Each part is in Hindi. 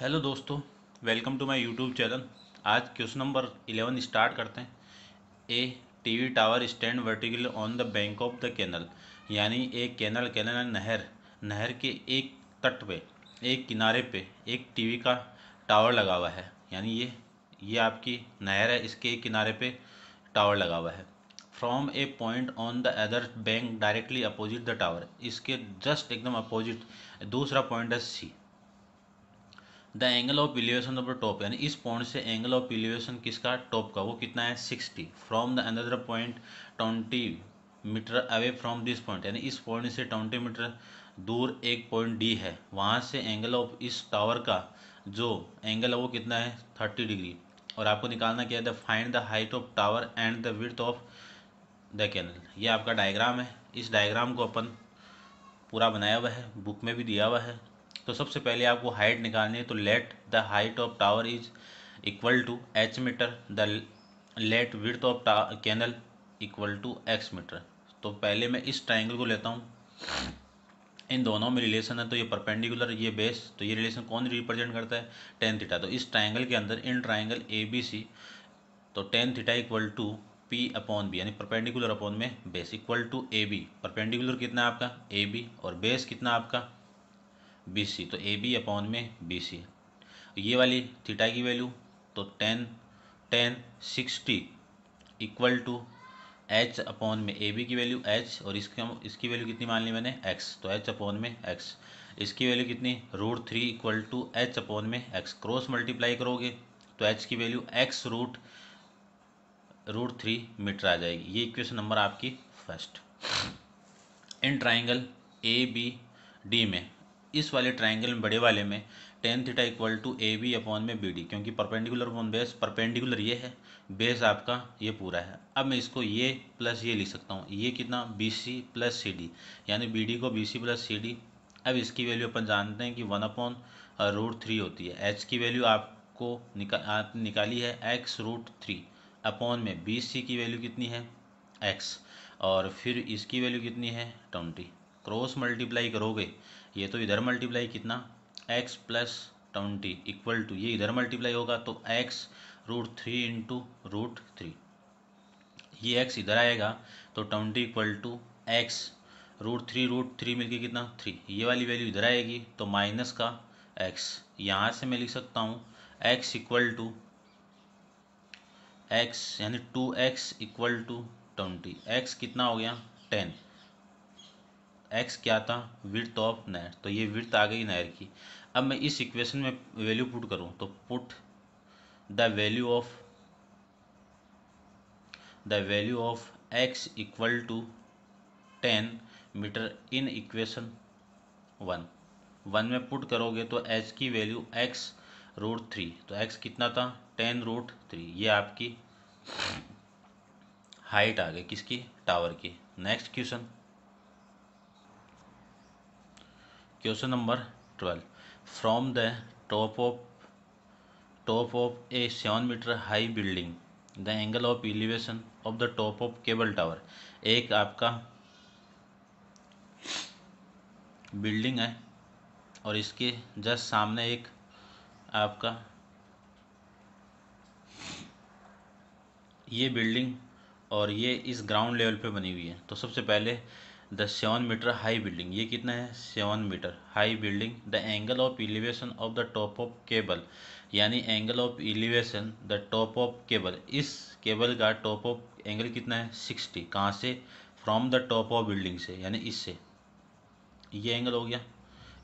हेलो दोस्तों welcome to my YouTube channel आज क्वेश्चन नंबर इलेवन स्टार्ट करते हैं A TV tower stand vertical on the bank of the canal यानी एक कैनल कैनल नहर नहर के एक तट पे एक किनारे पे एक टीवी का टावर लगा हुआ है यानी ये ये आपकी नहर है इसके एक किनारे पे टावर लगा हुआ है from a point on the other bank directly opposite the tower इसके जस्ट एकदम अपोजिट दूसरा पॉइंट है C the angle of elevation of the top यानी इस पॉइंट से एंगल ऑफ एलिवेशन किसका टॉप का वो कितना है sixty from the another point twenty metre away from this point यानी इस पॉइंट से ट्वेंटी मीटर दूर एक पॉइंट डी है वहाँ से एंगल ऑफ इस टावर का जो एंगल है वो कितना है थर्टी डिग्री और आपको निकालना क्या है the find the height of tower and the width of the canal ये आपका डायग्राम है इस डायग्राम को अपन पूरा बनाया हुआ है बुक में भी दिया हुआ है तो सबसे पहले आपको हाइट निकालनी है तो let the height of tower is equal to H metre the let width of canal equal to x metre तो पहले मैं इस ट्राइंगल को लेता हूँ इन दोनों में रिलेशन है तो ये परपेंडिकुलर ये बेस तो ये रिलेशन कौन रिप्रेजेंट करता है टेन थीटा तो इस ट्राइंगल के अंदर इन ट्राइंगल ए बी सी तो tan theta equal to P upon B यानी परपेंडिकुलर अपॉन में base equal to A B perpendicular कितना आपका ए बी और बेस कितना आपका बी सी तो ए बी अपॉन में बी सी ये वाली थीटा की वैल्यू तो tan tan sixty equal to H upon में ए बी की वैल्यू एच और इसका इसकी वैल्यू कितनी मान ली मैंने एक्स तो एच अपॉन में एक्स इसकी वैल्यू कितनी root three equal to H upon में एक्स क्रॉस मल्टीप्लाई करोगे तो एच की value x root root three metre आ जाएगी ये इक्वेशन नंबर आपकी first in triangle A B D में इस वाले ट्राइंगल में बड़े वाले में tan theta equal to A B upon में बी डी क्योंकि परपेंडिकुलर अपॉन बेस परपेंडिकुलर ये है बेस आपका ये पूरा है अब मैं इसको ये प्लस ये लिख सकता हूँ ये कितना B C plus C D यानी बी डी को B C plus C D अब इसकी वैल्यू अपन जानते हैं कि वन अपॉन रूट थ्री होती है एच की वैल्यू आपको निका आप निकाली है एक्स रूट थ्री अपॉन में बी सी की वैल्यू कितनी है एक्स और फिर इसकी वैल्यू कितनी है ट्वेंटी क्रॉस मल्टीप्लाई करोगे ये तो इधर मल्टीप्लाई कितना x plus twenty equal to ये इधर मल्टीप्लाई होगा तो x root three into root three ये एक्स इधर आएगा तो twenty equal to x root three root three मिलके कितना थ्री ये वाली वैल्यू इधर आएगी तो माइनस का एक्स यहाँ से मैं लिख सकता हूँ एक्स इक्वल टू एक्स यानी two x equal to twenty x कितना हो गया टेन एक्स क्या था विर्थ ऑफ नहर तो ये विर्थ आ गई नहर की अब मैं इस इक्वेशन में वैल्यू पुट करूँ तो put the value of the value of x equal to ten metre in equation one one में पुट करोगे तो एच की वैल्यू एक्स रूट थ्री तो एक्स कितना था टेन रूट थ्री ये आपकी हाइट आ गई किसकी टावर की next question question number twelve from the top of top of a seven metre high building the angle of elevation of the top of cable tower एक आपका बिल्डिंग है और इसके जस्ट सामने एक आपका ये बिल्डिंग और ये इस ग्राउंड लेवल पे बनी हुई है तो सबसे पहले the seven metre high building ये कितना है seven metre high building the angle of elevation of the top of cable यानी angle of elevation the top of cable इस केबल का टॉप ऑफ एंगल कितना है सिक्सटी कहाँ से from the top of building से यानी इससे ये एंगल हो गया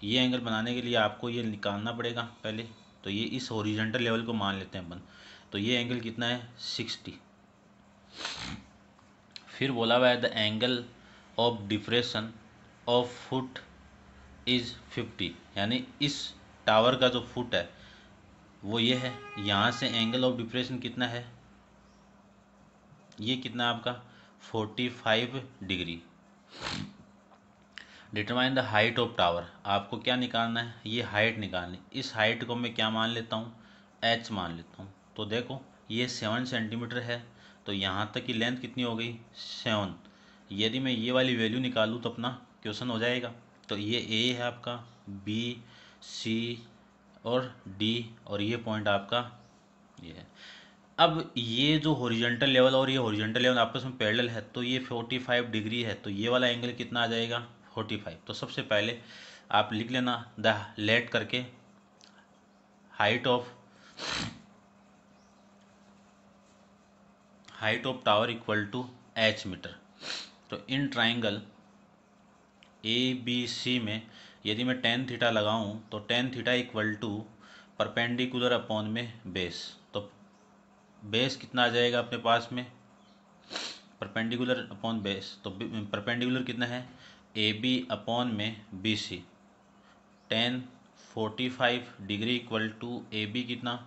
ये एंगल बनाने के लिए आपको ये निकालना पड़ेगा पहले तो ये इस ओरिजेंटल लेवल को मान लेते हैं अपन तो ये एंगल कितना है सिक्सटी फिर बोला हुआ है the angle of depression of foot is fifty यानी इस टावर का जो फुट है वो ये है यहाँ से एंगल ऑफ डिप्रेशन कितना है ये कितना आपका forty five degree determine the height of tower आपको क्या निकालना है ये हाइट निकालनी इस हाइट को मैं क्या मान लेता हूँ एच मान लेता हूँ तो देखो ये सेवन सेंटीमीटर है तो यहाँ तक की लेंथ कितनी हो गई सेवन यदि मैं ये वाली वैल्यू निकालूँ तो अपना क्वेश्चन हो जाएगा तो ये ए है आपका बी सी और डी और ये पॉइंट आपका ये है अब ये जो हॉरिजेंटल लेवल और ये हॉरिजेंटल लेवल आपस में पैरेलल है तो ये 45 डिग्री है तो ये वाला एंगल कितना आ जाएगा 45 तो सबसे पहले आप लिख लेना द लेट करके height of height of tower equal to H metre तो in triangle A B C में यदि मैं टेन थीटा लगाऊं तो tan theta equal to perpendicular upon में बेस तो बेस कितना आ जाएगा अपने पास में परपेंडिकुलर अपॉन बेस तो परपेंडिकुलर कितना है ए बी अपॉन में B C tan forty five degree equal to A B कितना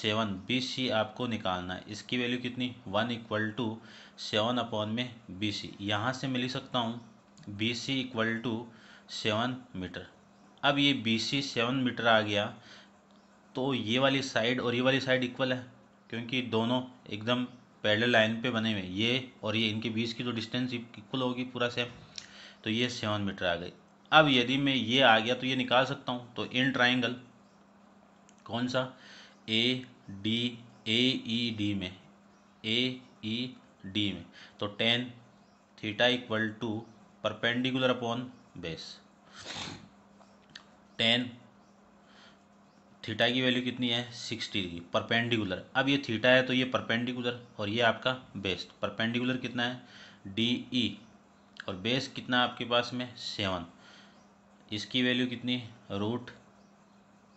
सेवन बी सी आपको निकालना है इसकी वैल्यू कितनी one equal to seven upon में बी सी यहाँ से मैं लिख सकता हूँ B C equal to seven metre अब ये बी सी सेवन मीटर आ गया तो ये वाली साइड और ये वाली साइड इक्वल है क्योंकि दोनों एकदम पैडल लाइन पे बने हुए ये और ये इनके बीच की जो डिस्टेंस इक्वल होगी पूरा सेम तो ये सेवन मीटर आ गई अब यदि मैं ये आ गया तो ये निकाल सकता हूँ तो इन ट्राइंगल कौन सा A D A E D में ए ई e, डी में तो tan theta equal to perpendicular upon base tan theta की वैल्यू कितनी है सिक्सटी डिग्री परपेंडिकुलर अब ये थीटा है तो ये परपेंडिकुलर और ये आपका बेस तो परपेंडिकुलर कितना है डी ई और बेस कितना आपके पास में सेवन इसकी वैल्यू कितनी रूट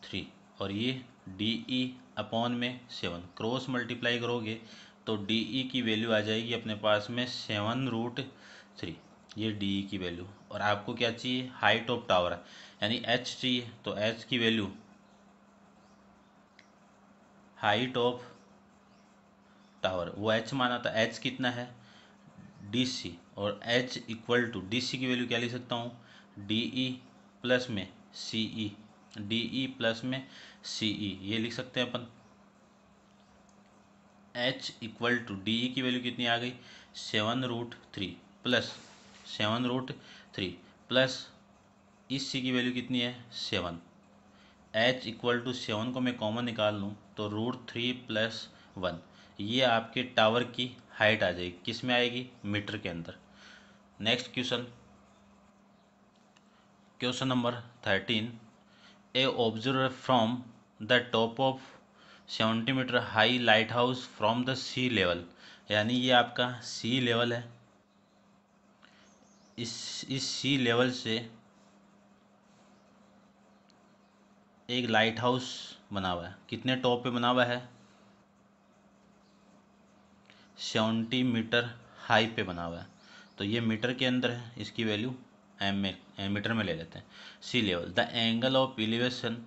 थ्री और ये डी ई अपॉन में सेवन क्रॉस मल्टीप्लाई करोगे तो डी ई e की वैल्यू आ जाएगी अपने पास में सेवन रूट थ्री ये डी ई e की वैल्यू और आपको क्या चाहिए हाइट ऑफ टावर यानी एच चाहिए तो एच की वैल्यू हाइट ऑफ टावर वो एच माना था एच कितना है डी सी और h equal to D C की वैल्यू क्या लिख सकता हूँ डी ई प्लस में सी ई डी ई प्लस में सी ई e. ये लिख सकते हैं अपन एच इक्वल टू डी की वैल्यू कितनी आ गई seven root three plus seven root three plus इस सी की वैल्यू कितनी है seven h equal to seven को मैं कॉमन निकाल लूँ तो रूट थ्री प्लस वन ये आपके टावर की हाइट आ जाएगी किस में आएगी मीटर के अंदर next question question number thirteen a observe from the top of seventy metre high lighthouse from the sea level यानी ये आपका सी लेवल है इस इस सी लेवल से एक लाइट हाउस बना हुआ है कितने टॉप पे बना हुआ है सेवेंटी मीटर हाई पे बना हुआ है तो ये मीटर के अंदर है इसकी वैल्यू एम में मीटर में ले लेते हैं sea level the angle of elevation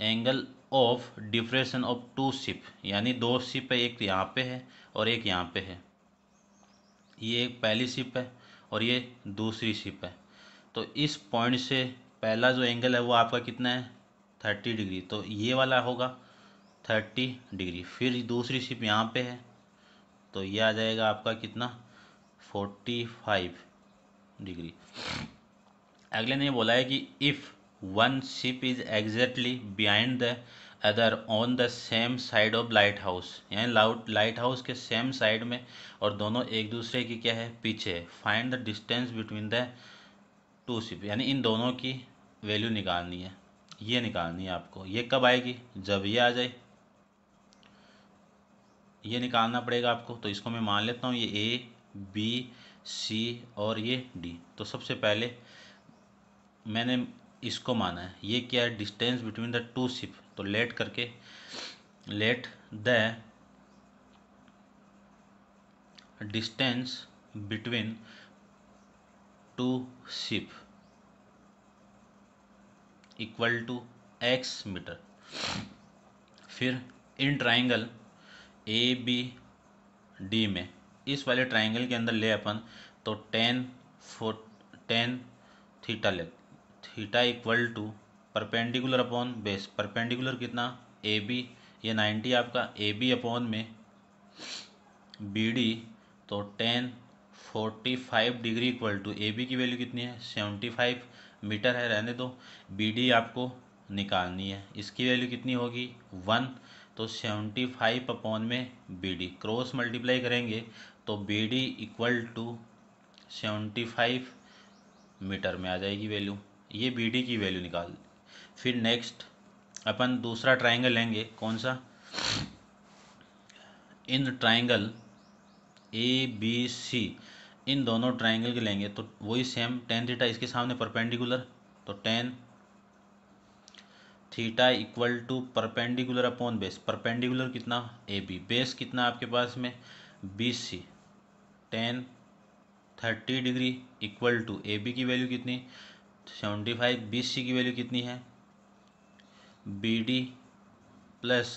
angle of depression of two ship यानी दो शिप है एक यहाँ पे है और एक यहाँ पे है ये एक पहली शिप है और ये दूसरी शिप है तो इस पॉइंट से पहला जो एंगल है वो आपका कितना है थर्टी डिग्री तो ये वाला होगा थर्टी डिग्री फिर दूसरी सिप यहाँ पे है तो ये आ जाएगा आपका कितना फोर्टी फाइव डिग्री अगले ने बोला है कि if one ship is exactly behind the other on the same side of lighthouse यानी लाउट लाइट हाउस के सेम साइड में और दोनों एक दूसरे की क्या है पीछे find the distance between the two ship यानी इन दोनों की वैल्यू निकालनी है ये निकालनी है आपको ये कब आएगी जब ये आ जाए ये निकालना पड़ेगा आपको तो इसको मैं मान लेता हूँ ये ए बी सी और ये डी तो सबसे पहले मैंने इसको माना है ये क्या है distance between the two ship तो लेट करके let the distance between two ship equal to x metre फिर in triangle A B D में इस वाले ट्राइंगल के अंदर ले अपन तो टेन फोर टेन थीटा ले theta equal to perpendicular upon base perpendicular कितना ए बी ये नाइन्टी आपका ए बी अपॉन में बी डी तो tan forty five degree equal to A B की वैल्यू कितनी है सेवेंटी फाइव मीटर है रहने दो बी डी आपको निकालनी है इसकी वैल्यू कितनी होगी वन तो सेवेंटी फाइव अपॉन में बी डी क्रॉस मल्टीप्लाई करेंगे तो B D equal to seventy five metre में आ जाएगी वैल्यू ये बी डी की वैल्यू निकाल फिर नेक्स्ट अपन दूसरा ट्राइंगल लेंगे कौन सा इन ट्राइंगल ए बी सी इन दोनों ट्राइंगल के लेंगे तो वही सेम टेन थीटा इसके सामने परपेंडिकुलर तो tan theta equal to perpendicular upon base perpendicular कितना ए बी बेस कितना आपके पास में B C tan thirty degree equal to A B की वैल्यू कितनी सेवेंटी फाइव बी सी की वैल्यू कितनी है B D plus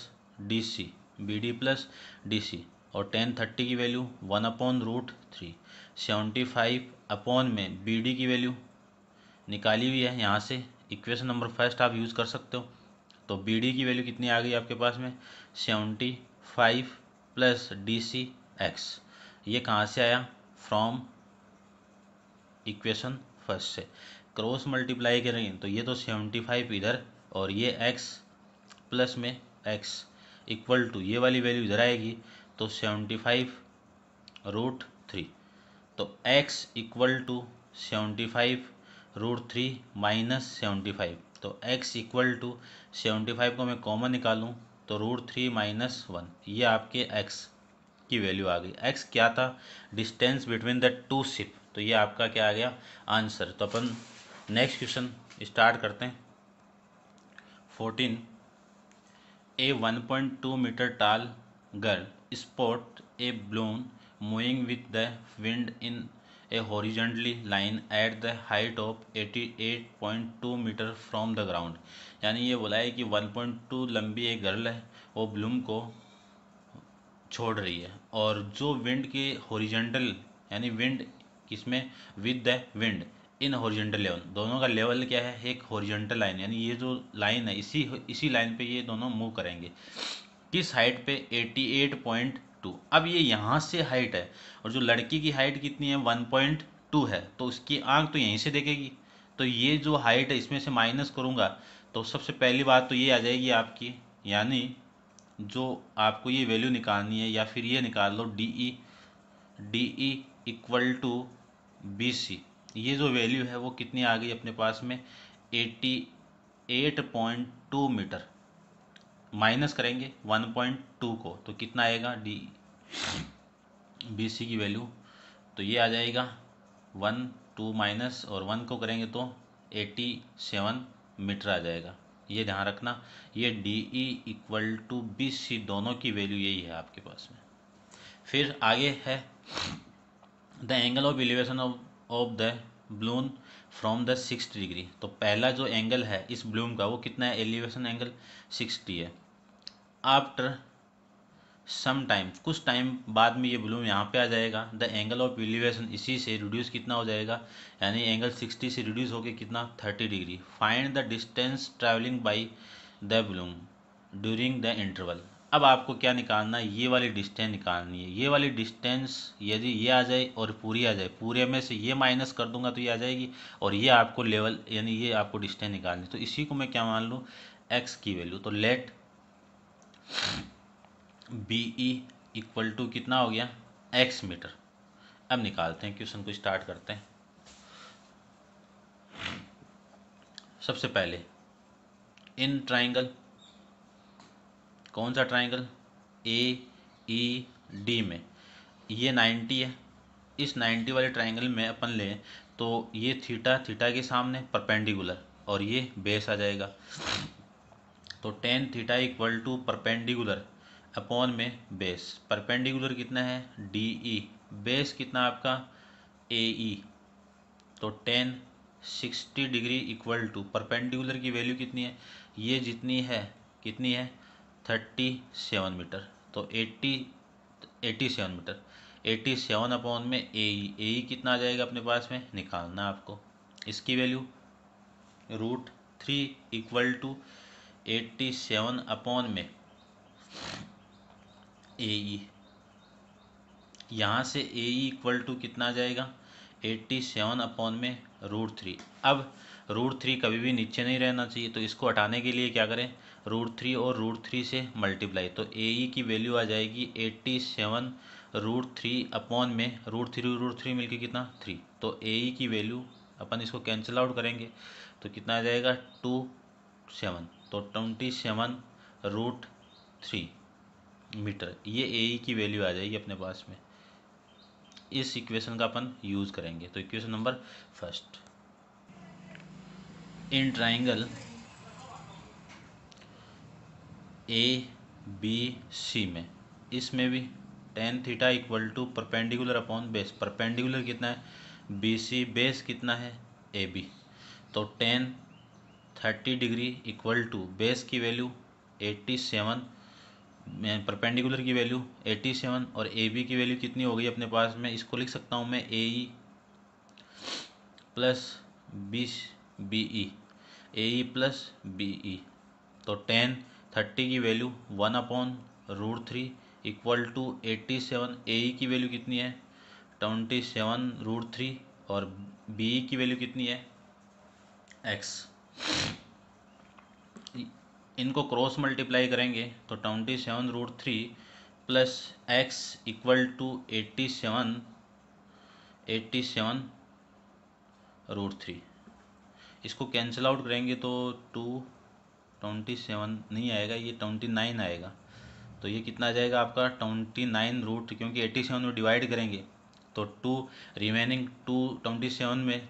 D C B D plus D C और टेन थर्टी की value one upon root three seventy five upon में बी डी की वैल्यू निकाली हुई है यहाँ से इक्वेशन नंबर फर्स्ट आप यूज़ कर सकते हो तो बी डी की वैल्यू कितनी आ गई आपके पास में seventy five plus D C x ये कहाँ से आया फ्रॉम इक्वेशन फर्स्ट से क्रॉस मल्टीप्लाई करेंगे तो ये तो सेवेंटी फाइव इधर और ये एक्स प्लस में एक्स इक्वल टू ये वाली वैल्यू इधर आएगी तो सेवेंटी फाइव रूट थ्री तो x equal to seventy five root three minus seventy five तो x equal to seventy five को मैं कॉमन निकालूँ तो रूट थ्री माइनस वन ये आपके एक्स की वैल्यू आ गई एक्स क्या था distance between the two ship तो ये आपका क्या आ गया आंसर तो अपन नेक्स्ट क्वेश्चन स्टार्ट करते हैं fourteen a one point two metre tall girl spot a balloon moving with the wind in at the height of eighty eight point two metre from the ground यानी ये बोला है कि टू लंबी एक गर्ल है वो ब्लूम को छोड़ रही है और जो विंड के हॉरिजेंटल यानी विंड किसमें with the wind in horizontal level दोनों का लेवल क्या है एक हॉरिजेंटल लाइन यानी ये जो लाइन है इसी इसी लाइन पे ये दोनों मूव करेंगे किस हाइट पे 88.2 अब ये यहाँ से हाइट है और जो लड़की की हाइट कितनी है 1.2 है तो उसकी आंख तो यहीं से देखेगी तो ये जो हाइट है इसमें से माइनस करूँगा तो सबसे पहली बात तो ये आ जाएगी आपकी यानी जो आपको ये वैल्यू निकालनी है या फिर ये निकाल लो D E D E equal to B C ये जो वैल्यू है वो कितनी आ गई अपने पास में 88.2 eight point two metre minus करेंगे वन पॉइंट टू को तो कितना आएगा डी बी सी की वैल्यू तो ये आ जाएगा वन टू माइनस और वन को करेंगे तो एट्टी सेवन मीटर आ जाएगा ये ध्यान रखना ये D E equal to B C दोनों की वैल्यू यही है आपके पास में फिर आगे है the angle of elevation of of the balloon from the six degree तो पहला जो एंगल है इस ब्लूम का वो कितना है एलिवेशन एंगल सिक्सटी है आफ्टर सम टाइम कुछ टाइम बाद में ये ब्लूम यहाँ पे आ जाएगा द एंगल ऑफ एलिवेशन इसी से रिड्यूस कितना हो जाएगा यानी एंगल सिक्सटी से रिड्यूस होकर कितना thirty degree find the distance travelling by the balloon during the interval अब आपको क्या निकालना है ये वाली डिस्टेंस निकालनी है ये वाली डिस्टेंस यदि ये आ जाए और पूरी आ जाए पूरे में से ये माइनस कर दूंगा तो ये आ जाएगी और ये आपको लेवल यानी ये आपको डिस्टेंस निकालनी तो इसी को मैं क्या मान लूँ एक्स की वैल्यू तो let B E equal to कितना हो गया एक्स मीटर अब निकालते हैं क्वेश्चन को स्टार्ट करते हैं सबसे पहले इन ट्राइंगल कौन सा ट्राइंगल ए ई डी में ये 90 है इस 90 वाले ट्राइंगल में अपन लें तो ये थीटा थीटा के सामने परपेंडिकुलर और ये बेस आ जाएगा तो tan theta equal to perpendicular upon में बेस परपेंडिकुलर कितना है डी ई बेस कितना आपका ए ई e। तो tan sixty degree equal to perpendicular की वैल्यू कितनी है ये जितनी है कितनी है थर्टी सेवन मीटर तो eighty eighty seven metre eighty seven upon में ए ई ए कितना आ जाएगा अपने पास में निकालना आपको इसकी value root three equal to eighty seven upon में ए ई e. यहाँ से ए ई इक्वल टू कितना आ जाएगा एट्टी सेवन अपॉन में रूट थ्री अब रूट थ्री कभी भी नीचे नहीं रहना चाहिए तो इसको हटाने के लिए क्या करें रूट थ्री और रूट थ्री से मल्टीप्लाई तो ए ई e की वैल्यू आ जाएगी eighty seven root three upon में रूट थ्री रूट थ्री मिलकर कितना थ्री तो ए ई e की वैल्यू अपन इसको कैंसिल आउट करेंगे तो कितना आ जाएगा टू सेवन तो twenty seven root three metre ये ए ई e की वैल्यू आ जाएगी अपने पास में इस इक्वेशन का अपन यूज़ करेंगे तो equation number first in triangle A B C में इसमें भी tan theta equal to perpendicular upon base perpendicular कितना है बी सी बेस कितना है ए बी तो tan thirty degree equal to base की वैल्यू एट्टी सेवन परपेंडिकुलर की वैल्यू एट्टी सेवन और ए बी की वैल्यू कितनी हो गई अपने पास में इसको लिख सकता हूँ मैं A E plus B B E A E plus B E तो टेन थर्टी की value one upon root three equal to eighty seven A की वैल्यू कितनी है ट्वेंटी सेवन रूट थ्री और बी की वैल्यू कितनी है एक्स इनको क्रॉस मल्टीप्लाई करेंगे तो twenty seven root three plus X equal to eighty seven eighty seven root three इसको कैंसिल आउट करेंगे तो टू ट्वेंटी सेवन नहीं आएगा ये ट्वेंटी नाइन आएगा तो ये कितना आ जाएगा आपका ट्वेंटी नाइन रूट क्योंकि एटी सेवन में डिवाइड करेंगे तो two remaining two twenty seven में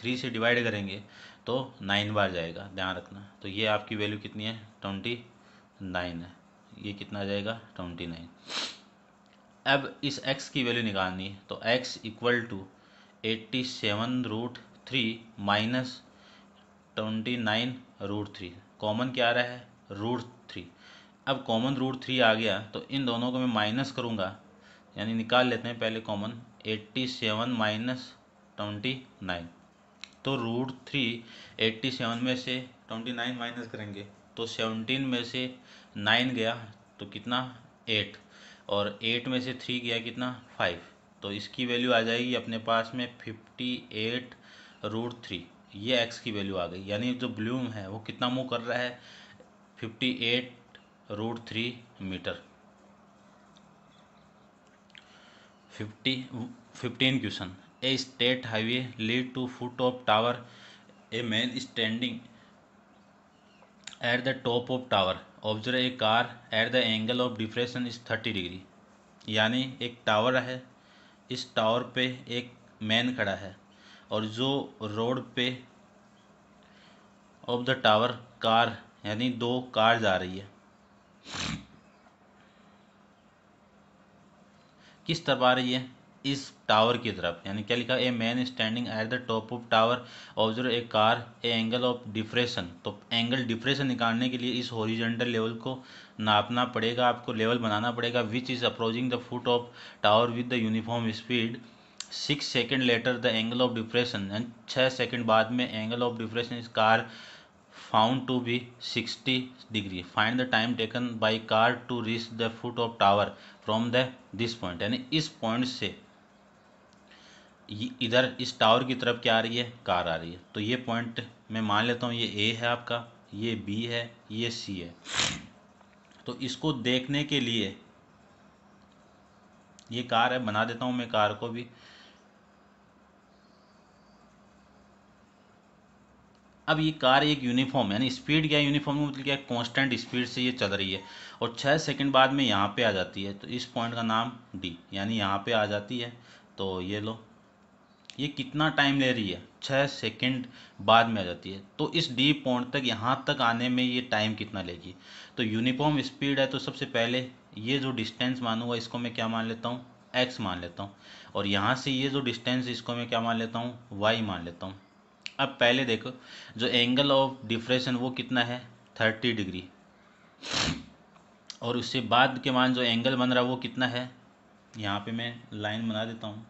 थ्री से डिवाइड करेंगे तो नाइन बार जाएगा ध्यान रखना तो ये आपकी वैल्यू कितनी है ट्वेंटी नाइन है ये कितना आ जाएगा ट्वेंटी नाइन अब इस एक्स की वैल्यू निकालनी है तो x equal to eighty seven root three minus twenty nine root three common क्या आ रहा है रूट थ्री अब कॉमन रूट थ्री आ गया तो इन दोनों को मैं माइनस करूँगा यानी निकाल लेते हैं पहले common eighty seven minus twenty nine तो रूट थ्री एट्टी सेवन में से ट्वेंटी नाइन माइनस करेंगे तो सेवनटीन में से नाइन गया तो कितना एट और एट में से थ्री गया कितना फाइव तो इसकी वैल्यू आ जाएगी अपने पास में फिफ्टी एट रूट थ्री ये एक्स की वैल्यू आ गई यानी जो ब्लूम है वो कितना मूव कर रहा है fifty eight root three meter fifty fifteen question a state highway lead to foot of tower a man standing at the top of tower observe a car at the angle of depression is thirty degree यानी एक टावर है इस टावर पे एक मैन खड़ा है और जो रोड पे ऑफ द टावर कार यानी दो कार जा रही है किस तरफ आ रही है इस टावर की तरफ यानी क्या लिखा a man standing at the top of tower observe a car a angle of depression तो एंगल डिप्रेशन निकालने के लिए इस हॉरिजेंटल लेवल को नापना पड़ेगा आपको लेवल बनाना पड़ेगा which is approaching the foot of tower with the uniform speed six second later the angle of depression and छः सेकेंड बाद में angle of depression is car found to be sixty degree find the time taken by car to reach the foot of tower from the this point यानी इस पॉइंट से इधर इस टावर की तरफ क्या आ रही है कार आ रही है तो ये पॉइंट मैं मान लेता हूँ ये ए है आपका ये बी है ये सी है तो इसको देखने के लिए ये कार है बना देता हूँ मैं कार को भी अब ये कार एक यूनिफॉर्म यानी स्पीड क्या यूनिफॉर्म मतलब क्या कांस्टेंट स्पीड से ये चल रही है और छः सेकंड बाद में यहाँ पे आ जाती है तो इस पॉइंट का नाम डी यानी यहाँ पे आ जाती है तो ये लो ये कितना टाइम ले रही है छः सेकंड बाद में आ जाती है तो इस डी पॉइंट तक यहाँ तक आने में ये टाइम कितना लेगी तो यूनिफॉर्म स्पीड है तो सबसे पहले ये जो डिस्टेंस मानूंगा इसको मैं क्या मान लेता हूँ एक्स मान लेता हूँ और यहाँ से ये जो डिस्टेंस इसको मैं क्या मान लेता हूँ वाई मान लेता हूँ अब पहले देखो जो एंगल ऑफ डिफ्रेशन वो कितना है थर्टी डिग्री और उससे बाद के मान जो एंगल बन रहा वो कितना है यहाँ पे मैं लाइन बना देता हूँ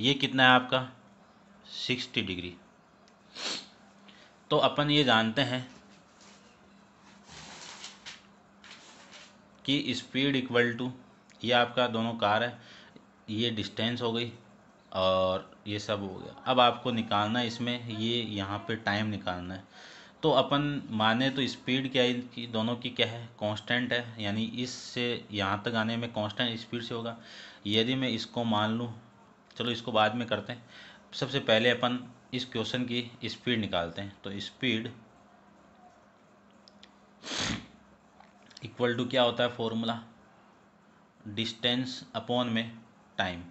ये कितना है आपका सिक्सटी डिग्री तो अपन ये जानते हैं कि स्पीड इक्वल टू ये आपका दोनों कार है ये डिस्टेंस हो गई और ये सब हो गया अब आपको निकालना है इसमें ये यहाँ पे टाइम निकालना है तो अपन माने तो स्पीड क्या इनकी दोनों की क्या है कांस्टेंट है यानी इससे यहाँ तक आने में कांस्टेंट स्पीड से होगा यदि मैं इसको मान लूँ चलो इसको बाद में करते हैं सबसे पहले अपन इस क्वेश्चन की स्पीड निकालते हैं तो स्पीड इक्वल टू क्या होता है फॉर्मूला डिस्टेंस अपॉन में टाइम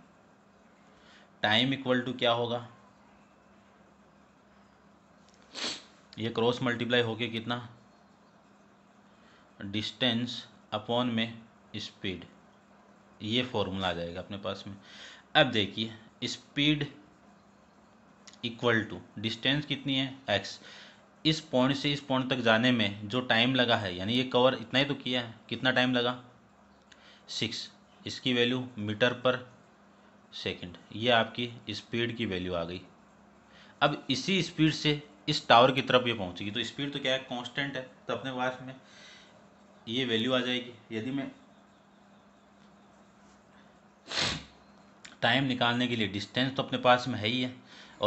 टाइम इक्वल टू क्या होगा ये क्रॉस मल्टीप्लाई होके कितना डिस्टेंस अपॉन में स्पीड ये फॉर्मूला आ जाएगा अपने पास में अब देखिए स्पीड इक्वल टू डिस्टेंस कितनी है एक्स इस पॉइंट से इस पॉइंट तक जाने में जो टाइम लगा है यानी ये कवर इतना ही तो किया है कितना टाइम लगा सिक्स इसकी वैल्यू मीटर पर सेकंड ये आपकी स्पीड की वैल्यू आ गई अब इसी स्पीड से इस टावर की तरफ ये पहुंचेगी तो स्पीड तो क्या है कांस्टेंट है तो अपने पास में ये वैल्यू आ जाएगी यदि मैं टाइम निकालने के लिए डिस्टेंस तो अपने पास में है ही है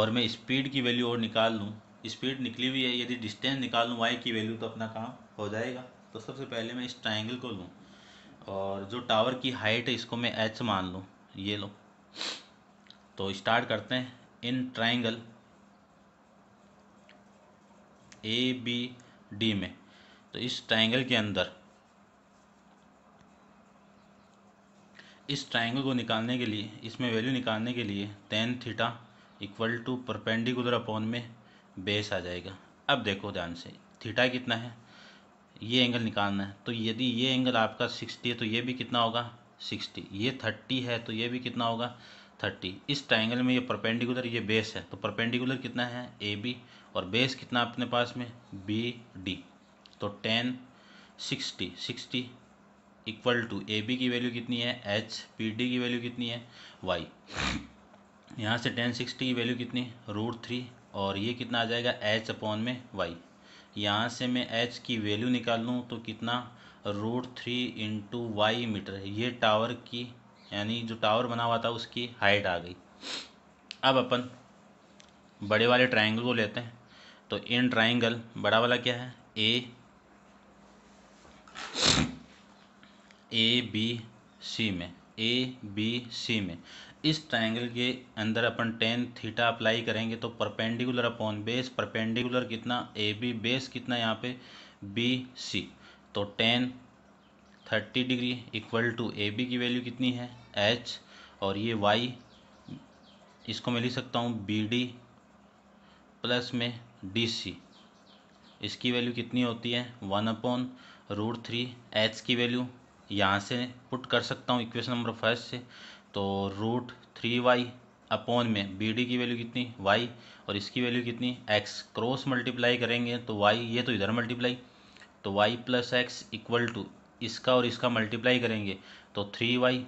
और मैं स्पीड की वैल्यू और निकाल लूँ स्पीड निकली हुई है यदि डिस्टेंस निकाल लूँ वाई की वैल्यू तो अपना काम हो जाएगा तो सबसे पहले मैं इस ट्राइंगल को लूँ और जो टावर की हाइट है इसको मैं एच मान लूँ ये लो तो स्टार्ट करते हैं in triangle A B D में तो इस ट्राइंगल के अंदर इस ट्राइंगल को निकालने के लिए इसमें वैल्यू निकालने के लिए tan theta equal to perpendicular upon में बेस आ जाएगा अब देखो ध्यान से थीटा कितना है ये एंगल निकालना है तो यदि ये एंगल आपका सिक्सटी है तो ये भी कितना होगा सिक्सटी ये थर्टी है तो ये भी कितना होगा थर्टी इस ट्राइंगल में ये परपेंडिकुलर ये बेस है तो परपेंडिकुलर कितना है ए बी और बेस कितना अपने पास में बी डी तो tan sixty sixty equal to A B की वैल्यू कितनी है एच पी डी की वैल्यू कितनी है वाई यहाँ से टेन सिक्सटी की वैल्यू कितनी रूट थ्री और ये कितना आ जाएगा एच अपॉन में वाई यहाँ से मैं एच की वैल्यू निकाल लूँ तो कितना root three into Y meter ये टावर की यानी जो टावर बना हुआ था उसकी हाइट आ गई अब अपन बड़े वाले ट्रायंगल को लेते हैं तो इन ट्रायंगल बड़ा वाला क्या है ए ए बी सी में ए बी सी में इस ट्रायंगल के अंदर अपन टेन थीटा अप्लाई करेंगे तो परपेंडिकुलर अपॉन बेस परपेंडिकुलर कितना ए बी बेस कितना यहाँ पे बी सी तो tan thirty degree equal to A B की वैल्यू कितनी है एच और ये वाई इसको मैं लिख सकता हूँ बी डी प्लस में डी सी इसकी वैल्यू कितनी होती है one upon root three H की वैल्यू यहाँ से पुट कर सकता हूँ इक्वेशन नंबर फर्स्ट से तो रूट थ्री वाई अपॉन में बी डी की वैल्यू कितनी वाई और इसकी वैल्यू कितनी एक्स क्रॉस मल्टीप्लाई करेंगे तो वाई ये तो इधर मल्टीप्लाई तो Y plus X equal to इसका और इसका मल्टीप्लाई करेंगे तो थ्री वाई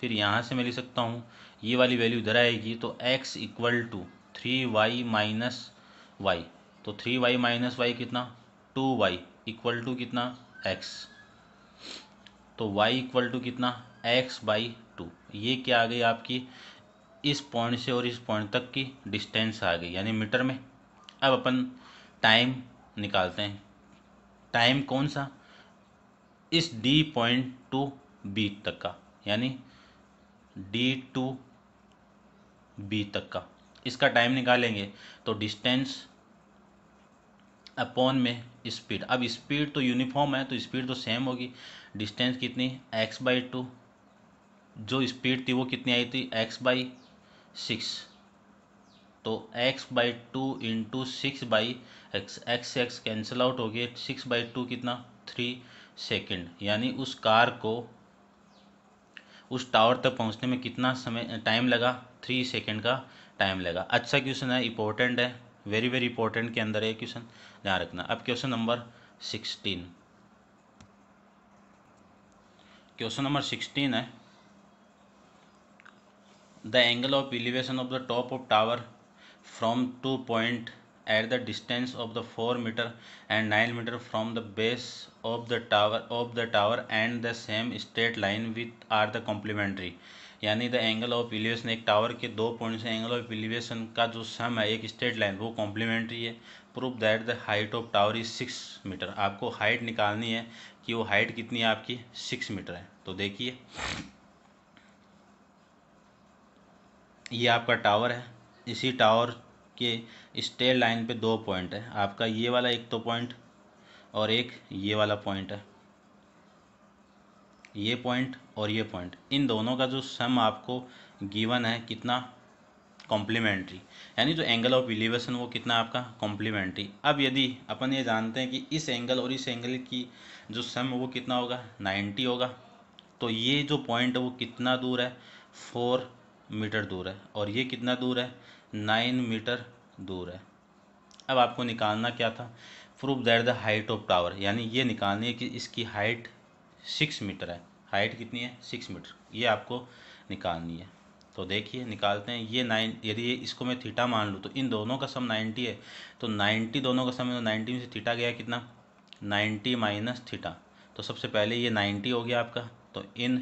फिर यहाँ से मैं लिख सकता हूँ ये वाली वैल्यू इधर आएगी तो x equal to three Y minus Y तो थ्री वाई माइनस वाई कितना टू वाई इक्वल टू कितना एक्स तो वाई इक्वल टू कितना एक्स बाई टू ये क्या आ गई आपकी इस पॉइंट से और इस पॉइंट तक की डिस्टेंस आ गई यानी मीटर में अब अपन टाइम निकालते हैं टाइम कौन सा इस डी पॉइंट टू बी तक का यानी डी टू बी तक का इसका टाइम निकालेंगे तो डिस्टेंस अपॉन में स्पीड अब स्पीड तो यूनिफॉर्म है तो स्पीड तो सेम होगी डिस्टेंस कितनी एक्स बाई टू जो स्पीड थी वो कितनी आई थी एक्स बाई सिक्स तो x by two into six by X X X cancel out हो गया सिक्स बाई टू कितना थ्री सेकेंड यानी उस कार को उस टावर तक पहुंचने में कितना समय टाइम लगा थ्री सेकेंड का टाइम लगा अच्छा क्वेश्चन है इंपॉर्टेंट है वेरी वेरी इंपॉर्टेंट के अंदर है क्वेश्चन ध्यान रखना अब question number sixteen question number sixteen है the angle of elevation of the top of tower from two point at the distance of the 4 meter and 9 meter from the base of the tower of the tower and the same straight line with are the complementary यानी द एंगल ऑफ एलिवेशन एक टावर के दो पॉइंट से एंगल ऑफ एलिवेशन का जो सम है एक स्ट्रेट लाइन वो कॉम्प्लीमेंट्री है prove that the height of tower is six meter आपको हाइट निकालनी है कि वो हाइट कितनी है आपकी सिक्स मीटर है तो देखिए ये आपका टावर है इसी टावर के स्टे लाइन पे दो पॉइंट है आपका ये वाला एक तो पॉइंट और एक ये वाला पॉइंट है ये पॉइंट और ये पॉइंट इन दोनों का जो सम आपको गिवन है कितना कॉम्प्लीमेंट्री यानी जो एंगल ऑफ एलिवेशन वो कितना आपका कॉम्प्लीमेंट्री अब यदि अपन ये जानते हैं कि इस एंगल और इस एंगल की जो सम वो कितना होगा 90 होगा तो ये जो पॉइंट है वो कितना दूर है फोर मीटर दूर है और ये कितना दूर है नाइन मीटर दूर है अब आपको निकालना क्या था prove that the height of tower यानी ये निकालनी है कि इसकी हाइट सिक्स मीटर है हाइट कितनी है सिक्स मीटर ये आपको निकालनी है तो देखिए निकालते हैं ये नाइन यदि ये इसको मैं थीटा मान लूँ तो इन दोनों का सम नाइन्टी है तो नाइन्टी दोनों का सम तो नाइन्टी में से थीटा गया कितना नाइन्टी माइनस थीटा तो सबसे पहले ये नाइन्टी हो गया आपका तो इन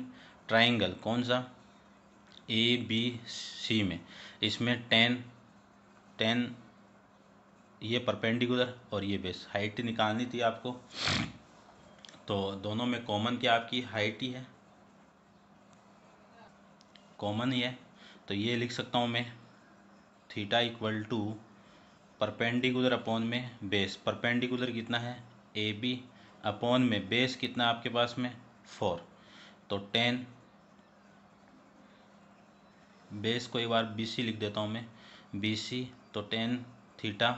ट्राइंगल कौन सा ए बी सी में इसमें टेन टेन ये परपेंडिकुलर और ये बेस हाइट निकालनी थी आपको तो दोनों में कॉमन क्या आपकी हाइट ही है कॉमन ही है तो ये लिख सकता हूँ मैं theta equal to perpendicular upon में बेस परपेंडिकुलर कितना है ए बी अपॉन में बेस कितना आपके पास में फोर तो टेन बेस को एक बार बी सी लिख देता हूँ मैं बी सी तो tan theta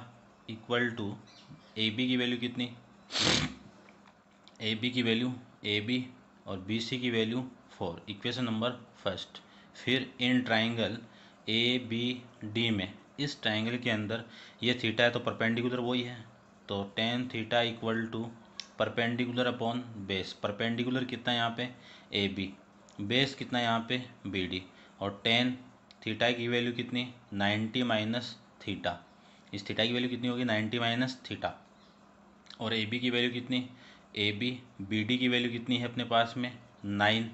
equal to A B की वैल्यू कितनी ए बी की वैल्यू ए बी और बी सी की value four equation number first फिर in triangle A B D में इस ट्राइंगल के अंदर ये थीटा है तो परपेंडिकुलर वही है तो tan theta equal to perpendicular upon base perpendicular कितना यहाँ पे ए बी बेस कितना यहाँ पे बी डी और टेन थीटा की वैल्यू कितनी नाइन्टी माइनस थीटा इस थीटा की वैल्यू कितनी होगी नाइन्टी माइनस थीटा और ए बी की वैल्यू कितनी ए बी बी डी की वैल्यू कितनी है अपने पास में नाइन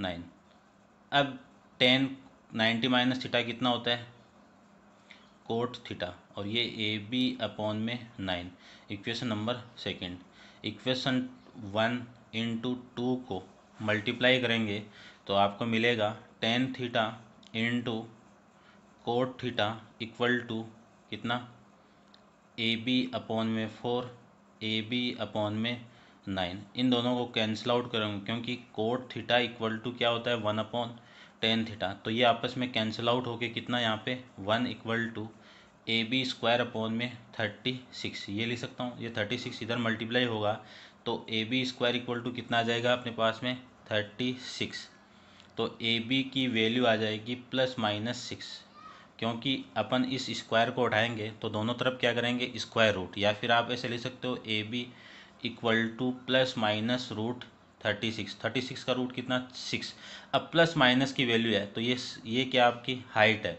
नाइन अब टेन नाइन्टी माइनस थीटा कितना होता है कोट थीटा और ये ए बी अपॉन में nine equation number second equation one into two को मल्टीप्लाई करेंगे तो आपको मिलेगा tan theta into cot theta equal to कितना ए बी अपॉन में फोर ए बी अपॉन में नाइन इन दोनों को कैंसिल आउट करूँगा क्योंकि कोट थीटा इक्वल टू क्या होता है वन अपॉन टेन थीटा तो ये आपस में कैंसिल आउट होके कितना यहाँ पे one equal to A B square upon में थर्टी सिक्स ये लिख सकता हूँ ये थर्टी सिक्स इधर मल्टीप्लाई होगा तो A B square equal to कितना आ जाएगा अपने पास में थर्टी सिक्स तो ए बी की वैल्यू आ जाएगी प्लस माइनस सिक्स क्योंकि अपन इस स्क्वायर को उठाएंगे तो दोनों तरफ क्या करेंगे स्क्वायर रूट या फिर आप ऐसे ले सकते हो A B equal to plus minus root thirty six thirty six का रूट कितना सिक्स अब प्लस माइनस की वैल्यू है तो ये ये क्या आपकी हाइट है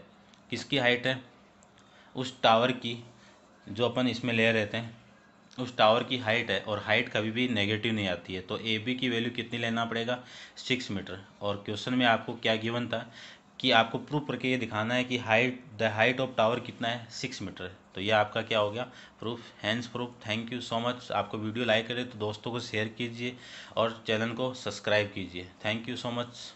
किसकी हाइट है उस टावर की जो अपन इसमें ले रहे थे उस टावर की हाइट है और हाइट कभी भी नेगेटिव नहीं आती है तो ए बी की वैल्यू कितनी लेना पड़ेगा सिक्स मीटर और क्वेश्चन में आपको क्या गिवन था कि आपको प्रूफ करके ये दिखाना है कि height the height of tower कितना है सिक्स मीटर है तो ये आपका क्या हो गया proof hence proof thank you so much आपको वीडियो लाइक करें तो दोस्तों को शेयर कीजिए और चैनल को सब्सक्राइब कीजिए थैंक यू सो मच